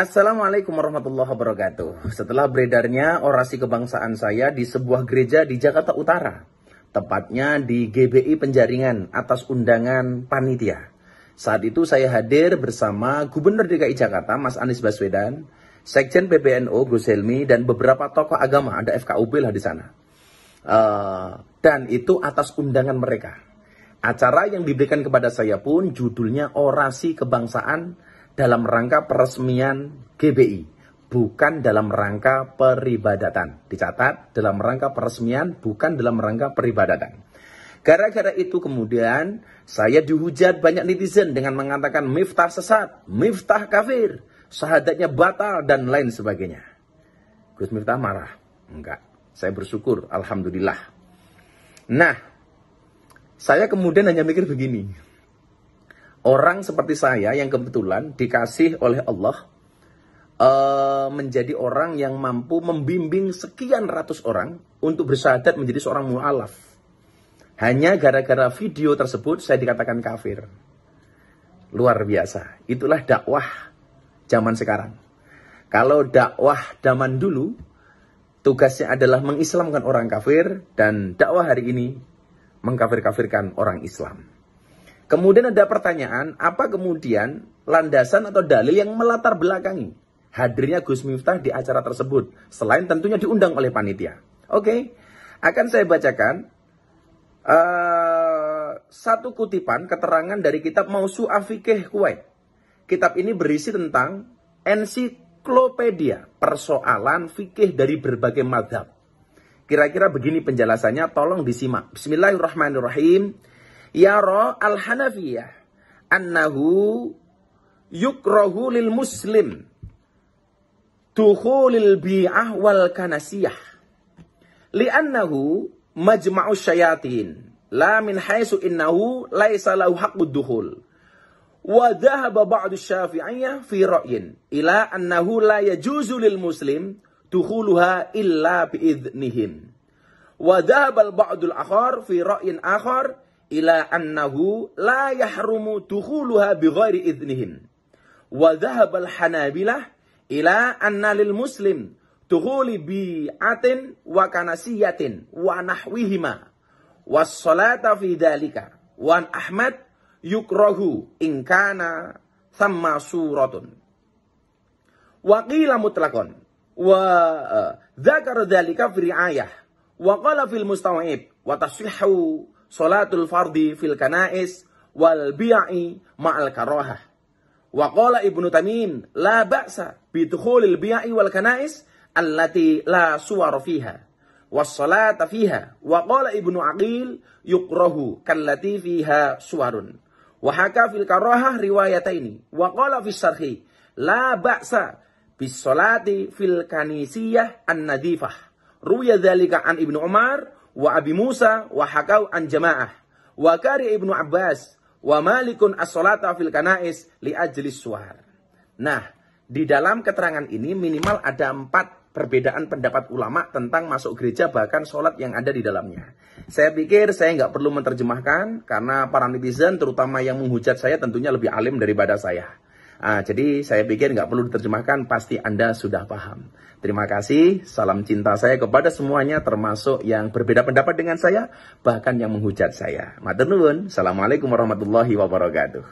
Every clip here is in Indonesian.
Assalamualaikum warahmatullahi wabarakatuh. Setelah beredarnya orasi kebangsaan saya di sebuah gereja di Jakarta Utara, tepatnya di GBI Penjaringan atas undangan panitia. Saat itu saya hadir bersama Gubernur DKI Jakarta Mas Anies Baswedan, Sekjen PBNU Gus Helmi dan beberapa tokoh agama ada FKUB lah di sana. Uh, dan itu atas undangan mereka. Acara yang diberikan kepada saya pun judulnya Orasi Kebangsaan dalam rangka peresmian GBI, bukan dalam rangka peribadatan. Dicatat, dalam rangka peresmian, bukan dalam rangka peribadatan. Gara-gara itu kemudian saya dihujat banyak netizen dengan mengatakan Miftah sesat, Miftah kafir, sahadatnya batal dan lain sebagainya. Gus Miftah marah. Enggak, saya bersyukur, Alhamdulillah. Nah, saya kemudian hanya mikir begini, Orang seperti saya yang kebetulan dikasih oleh Allah uh, menjadi orang yang mampu membimbing sekian ratus orang untuk bersyahadat menjadi seorang mu'alaf. Hanya gara-gara video tersebut saya dikatakan kafir. Luar biasa. Itulah dakwah zaman sekarang. Kalau dakwah zaman dulu, tugasnya adalah mengislamkan orang kafir dan dakwah hari ini mengkafir-kafirkan orang Islam. Kemudian ada pertanyaan, apa kemudian landasan atau dalil yang melatar belakangi hadirnya Gus Miftah di acara tersebut, selain tentunya diundang oleh panitia. Oke, okay. akan saya bacakan uh, satu kutipan keterangan dari kitab Mausu Afikeh Kuwait. Kitab ini berisi tentang ensiklopedia persoalan fikih dari berbagai madhab. Kira-kira begini penjelasannya, tolong disimak. Bismillahirrahmanirrahim. يرى الحنفية أنه يكره للمسلم دخول البيعة والكنسية لأنه مجمع الشياطين لا من حيث إنه ليس له حق الدخول وذهب بعض الشافعية في رأي إلى أنه لا يجوز للمسلم دخولها إلا بإذنهم وذهب البعض الآخر في رأي آخر إلى أنه لا يحرم دخولها بغير إذنهم وذهب الحنابلة إلى أن للمسلم دخول بيعة وكنسية ونحوهما والصلاة في ذلك وأن أحمد يكره إن كان ثم سورة وقيل مطلقا وذكر ذلك في رعاية وقال في المستوعب وتصحيح salatul fardi fil kanais wal bi'i ma'al karohah. Wa qala Ibnu Tamim la ba'sa bi dukhulil bi'i wal kanais allati la suwar fiha was salata fiha wa qala Ibnu Aqil yukrahu kallati fiha suwarun. Wa haka fil karohah riwayataini wa qala fi syarhi la ba'sa bis salati fil kanisiyah an-nadifah. Ruya dzalika an Ibnu Umar wa Abi Musa wa hakau an jamaah wa kari Ibnu Abbas wa malikun as-salata fil kanais li ajlis Suhar. Nah, di dalam keterangan ini minimal ada empat perbedaan pendapat ulama tentang masuk gereja bahkan sholat yang ada di dalamnya. Saya pikir saya nggak perlu menerjemahkan karena para netizen terutama yang menghujat saya tentunya lebih alim daripada saya. Ah, jadi saya pikir nggak perlu diterjemahkan, pasti Anda sudah paham. Terima kasih, salam cinta saya kepada semuanya, termasuk yang berbeda pendapat dengan saya, bahkan yang menghujat saya. Matur Assalamualaikum warahmatullahi wabarakatuh.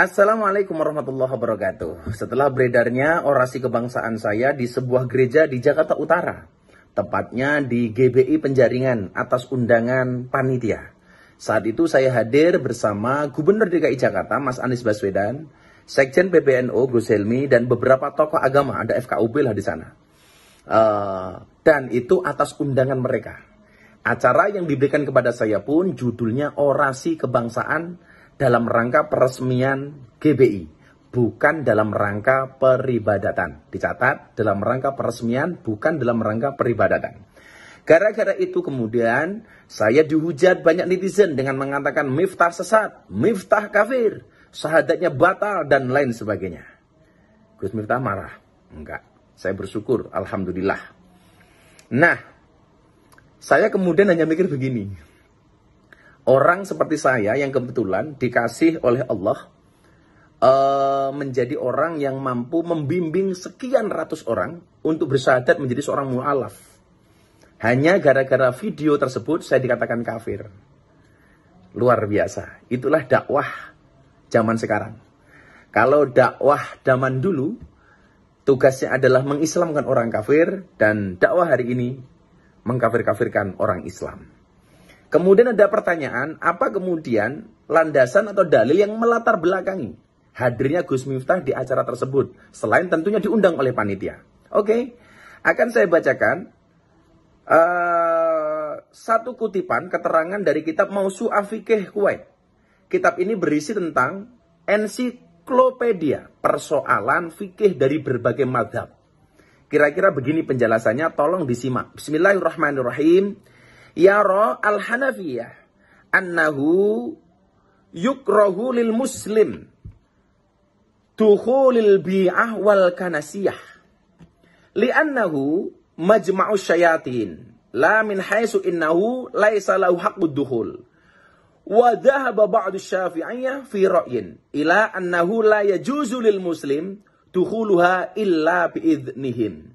Assalamualaikum warahmatullahi wabarakatuh. Setelah beredarnya orasi kebangsaan saya di sebuah gereja di Jakarta Utara, tepatnya di GBI Penjaringan atas undangan panitia. Saat itu saya hadir bersama Gubernur DKI Jakarta Mas Anies Baswedan, Sekjen PBNU Gus Helmi dan beberapa tokoh agama ada FKUB lah di sana. Uh, dan itu atas undangan mereka. Acara yang diberikan kepada saya pun judulnya Orasi Kebangsaan dalam rangka peresmian GBI, bukan dalam rangka peribadatan. Dicatat, dalam rangka peresmian, bukan dalam rangka peribadatan. Gara-gara itu kemudian saya dihujat banyak netizen dengan mengatakan Miftah sesat, Miftah kafir, sahadatnya batal dan lain sebagainya. Gus Miftah marah? Enggak. Saya bersyukur, alhamdulillah. Nah, saya kemudian hanya mikir begini. Orang seperti saya yang kebetulan dikasih oleh Allah uh, menjadi orang yang mampu membimbing sekian ratus orang untuk bersyahadat menjadi seorang mu'alaf hanya gara-gara video tersebut saya dikatakan kafir. Luar biasa. Itulah dakwah zaman sekarang. Kalau dakwah zaman dulu, tugasnya adalah mengislamkan orang kafir dan dakwah hari ini mengkafir-kafirkan orang Islam. Kemudian ada pertanyaan, apa kemudian landasan atau dalil yang melatar belakangi hadirnya Gus Miftah di acara tersebut, selain tentunya diundang oleh panitia. Oke, okay. akan saya bacakan uh, satu kutipan keterangan dari kitab mausu Afikeh Kuwait. Kitab ini berisi tentang ensiklopedia persoalan fikih dari berbagai madhab. Kira-kira begini penjelasannya, tolong disimak. Bismillahirrahmanirrahim. Ya roh al-Hanafiyah annahu yukrohu lil muslim tuhulil bi'ah wal kanasiyah. Li'annahu majma'u syayatin la min haitsu innahu laisa lahu haqqud dukhul wa dhahaba ba'du syafi'iyah fi ra'yin ila annahu la yajuzu lil muslim dukhuluha illa bi idnihim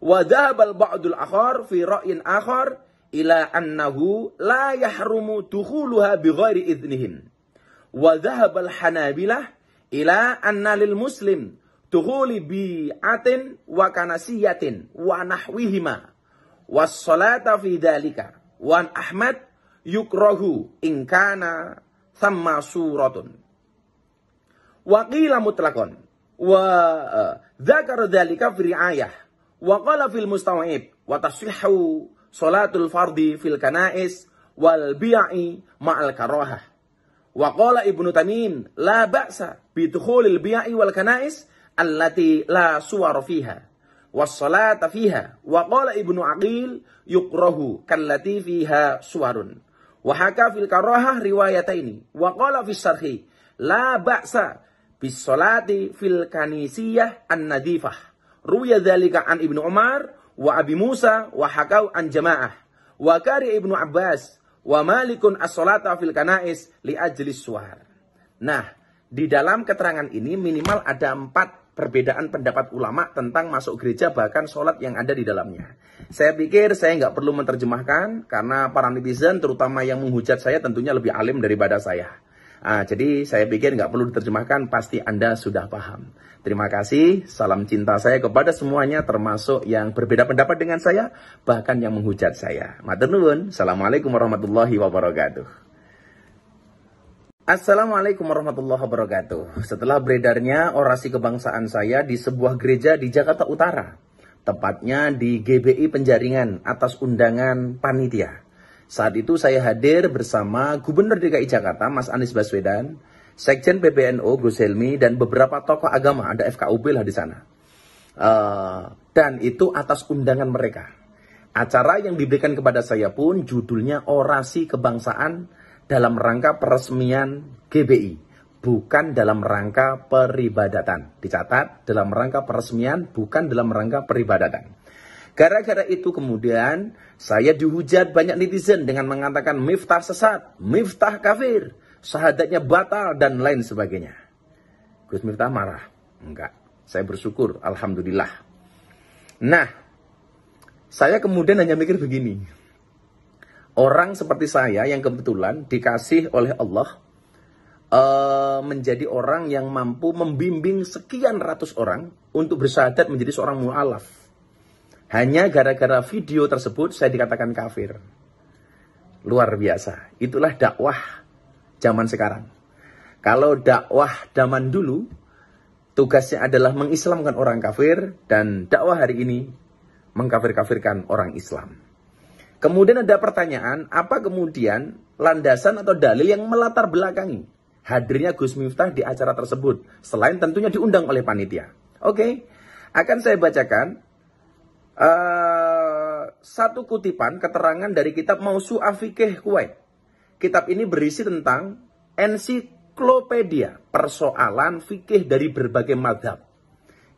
wa dhahaba ba'du al akhar fi ra'yin akhar ila annahu la yahrumu dukhuluha bi ghairi idnihim wa dhahaba al hanabilah ila anna lil muslim bi atin wa kanasiyatin wa nahwihima salata fi dalika wa ahmad eh, yukrohu inkana sama suratun wa qila mutlakon wa dzakara dalika fi riayah wa qala fil mustawib wa tasihhu salatul fardi fil kanais wal bi'i ma'al karahah wa qala ibnu tamim la ba'sa bi dukhulil bi'i wal kanais allati la suwar fiha wassalata fiha wa qala ibnu aqil yukrahu kallati fiha suwarun wa haka fil karahah riwayataini wa qala fis sarhi la ba'sa bis salati fil kanisiyah an nadifah ruya dzalika an ibnu umar wa abi musa wa hakau an jamaah wa kari ibnu abbas wa malikun as-salata fil kanais li ajlis suwar nah di dalam keterangan ini minimal ada empat perbedaan pendapat ulama tentang masuk gereja bahkan sholat yang ada di dalamnya. Saya pikir saya nggak perlu menerjemahkan karena para netizen terutama yang menghujat saya tentunya lebih alim daripada saya. Ah, jadi saya pikir nggak perlu diterjemahkan, pasti Anda sudah paham. Terima kasih, salam cinta saya kepada semuanya, termasuk yang berbeda pendapat dengan saya, bahkan yang menghujat saya. Madenun, Assalamualaikum warahmatullahi wabarakatuh. Assalamualaikum warahmatullahi wabarakatuh. Setelah beredarnya orasi kebangsaan saya di sebuah gereja di Jakarta Utara, tepatnya di GBI Penjaringan atas undangan panitia. Saat itu saya hadir bersama Gubernur DKI Jakarta Mas Anies Baswedan, Sekjen PBNU Gus Helmi dan beberapa tokoh agama ada FKUB lah di sana. Uh, dan itu atas undangan mereka. Acara yang diberikan kepada saya pun judulnya Orasi Kebangsaan dalam rangka peresmian GBI, bukan dalam rangka peribadatan. Dicatat, dalam rangka peresmian, bukan dalam rangka peribadatan. Gara-gara itu kemudian saya dihujat banyak netizen dengan mengatakan Miftah sesat, Miftah kafir, sahadatnya batal dan lain sebagainya. Gus Miftah marah. Enggak, saya bersyukur, Alhamdulillah. Nah, saya kemudian hanya mikir begini, Orang seperti saya yang kebetulan dikasih oleh Allah uh, menjadi orang yang mampu membimbing sekian ratus orang untuk bersyahadat menjadi seorang mu'alaf. Hanya gara-gara video tersebut saya dikatakan kafir. Luar biasa. Itulah dakwah zaman sekarang. Kalau dakwah zaman dulu, tugasnya adalah mengislamkan orang kafir dan dakwah hari ini mengkafir-kafirkan orang Islam. Kemudian ada pertanyaan, apa kemudian landasan atau dalil yang melatar belakangi hadirnya Gus Miftah di acara tersebut, selain tentunya diundang oleh panitia. Oke, okay. akan saya bacakan uh, satu kutipan keterangan dari kitab Mausu Afikeh Kuwait. Kitab ini berisi tentang ensiklopedia persoalan fikih dari berbagai madhab.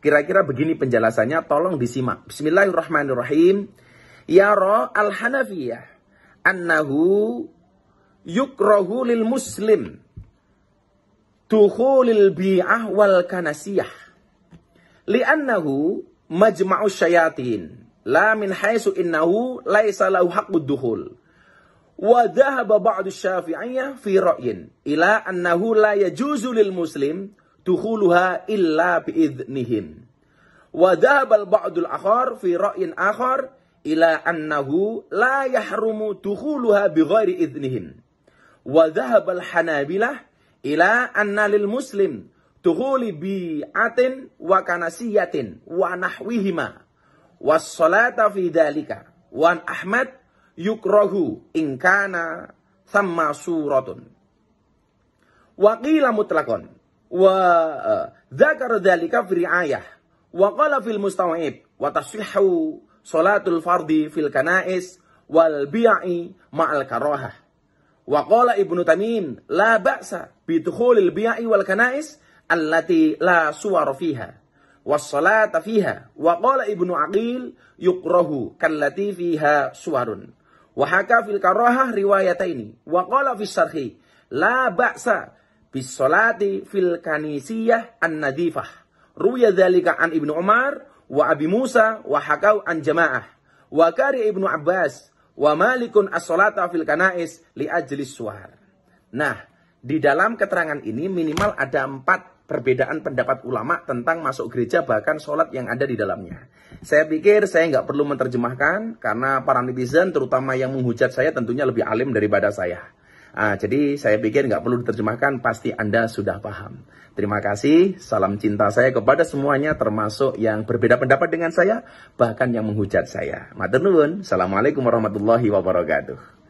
Kira-kira begini penjelasannya, tolong disimak. Bismillahirrahmanirrahim. يرى الحنفية أنه يكره للمسلم دخول البيعة والكنسية لأنه مجمع الشياطين لا من حيث إنه ليس له حق الدخول وذهب بعض الشافعية في رأي إلى أنه لا يجوز للمسلم دخولها إلا بإذنهم وذهب البعض الآخر في رأي آخر إلى أنه لا يحرم دخولها بغير إذنهم وذهب الحنابلة إلى أن للمسلم دخول بيعة وكنسية ونحوهما والصلاة في ذلك وأن أحمد يكره إن كان ثم سورة وقيل مطلقا وذكر ذلك في رعاية وقال في المستوعب وتصحيح salatul fardi fil kanais wal bi'i ma'al karohah. Wa qala Ibnu Tamim la ba'sa bi dukhulil bi'i wal kanais allati la suwar fiha was salata fiha wa qala Ibnu Aqil yukrahu kallati fiha suwarun. Wa haka fil karohah riwayataini wa qala fi syarhi la ba'sa bis salati fil kanisiyah an-nadifah. Ruya dzalika an Ibnu Umar wa Abi Musa wa hakau an jamaah wa kari Ibnu Abbas wa malikun as-salata fil kanais li ajlis suar. Nah, di dalam keterangan ini minimal ada empat perbedaan pendapat ulama tentang masuk gereja bahkan sholat yang ada di dalamnya. Saya pikir saya nggak perlu menerjemahkan karena para netizen terutama yang menghujat saya tentunya lebih alim daripada saya. Ah, jadi saya pikir nggak perlu diterjemahkan, pasti Anda sudah paham. Terima kasih, salam cinta saya kepada semuanya, termasuk yang berbeda pendapat dengan saya, bahkan yang menghujat saya. Matur Assalamualaikum warahmatullahi wabarakatuh.